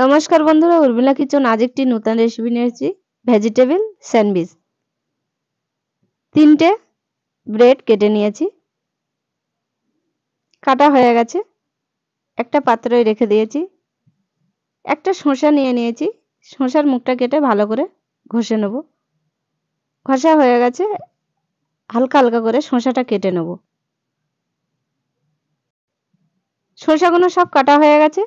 নমস্কার বন্ধুরা উর্মিলা কিচেন আজ একটি নতুন রেসিপি নিয়েছি ভেজিটেবল স্যান্ডউইচ তিনটে ব্রেড কেটে নিয়েছি কাটা হয়ে গেছে একটা পাত্রই রেখে দিয়েছি একটা শসা নিয়ে নিয়েছি শসার মুখটা কেটে ভালো করে ঘষে নেব ঘষা হয়ে গেছে হালকা হালকা করে শসাটা কেটে নেব শসাগুলো সব কাটা হয়ে গেছে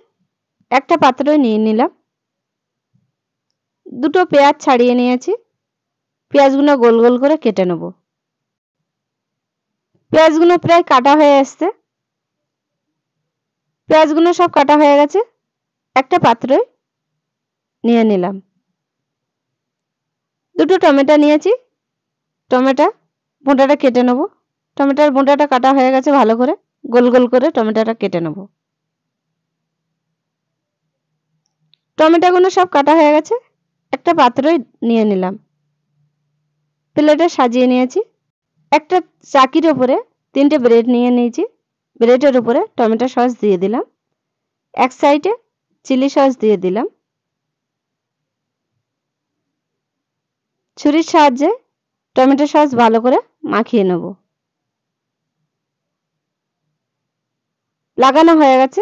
একটা পাত্রে নিয়ে নিলাম দুটো পেঁয়াজ ছাড়িয়ে নিয়েছি পেঁয়াজগুলো গোল গোল করে কেটে নেব পেঁয়াজগুলো প্রায় কাটা হয়ে আসছে পেঁয়াজগুলো সব কাটা হয়ে গেছে একটা পাত্রে নিয়ে নিলাম দুটো টমেটো নিয়েছি টমেটো বোঁটাটা কেটে নেব টমেটোর বোঁটাটা কাটা হয়ে গেছে ভালো করে গোল গোল করে টমেটোটা কেটে নেব টমেটোগুলো সব কাটা হয়ে গেছে একটা পাত্রই নিয়ে নিলাম প্লেটে সাজিয়ে নিয়েছি একটা চাকির ওপরে তিনটে ব্রেড নিয়ে নিয়েছি ব্রেডের উপরে টমেটো সস দিয়ে দিলাম এক সাইডে চিলি সস দিয়ে দিলাম ছুরির সাহায্যে টমেটো সস ভালো করে মাখিয়ে নেব লাগানো হয়ে গেছে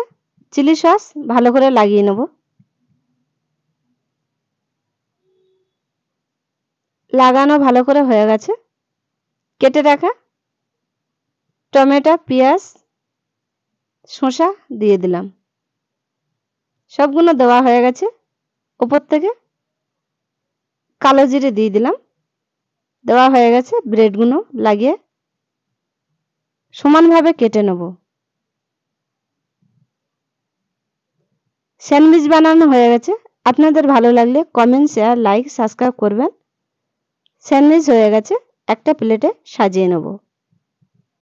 চিলি সস ভালো করে লাগিয়ে নেবো লাগানো ভালো করে হয়ে গেছে কেটে রাখা টমেটো পেঁয়াজ শসা দিয়ে দিলাম সবগুলো দেওয়া হয়ে গেছে উপর থেকে কালো জিরে দিয়ে দিলাম দেওয়া হয়ে গেছে ব্রেডগুলো লাগিয়ে সমানভাবে কেটে নেব স্যান্ডউইচ বানানো হয়ে গেছে আপনাদের ভালো লাগলে কমেন্ট শেয়ার লাইক সাবস্ক্রাইব করবেন স্যান্ডউইচ হয়ে গেছে একটা প্লেটে সাজিয়ে নেব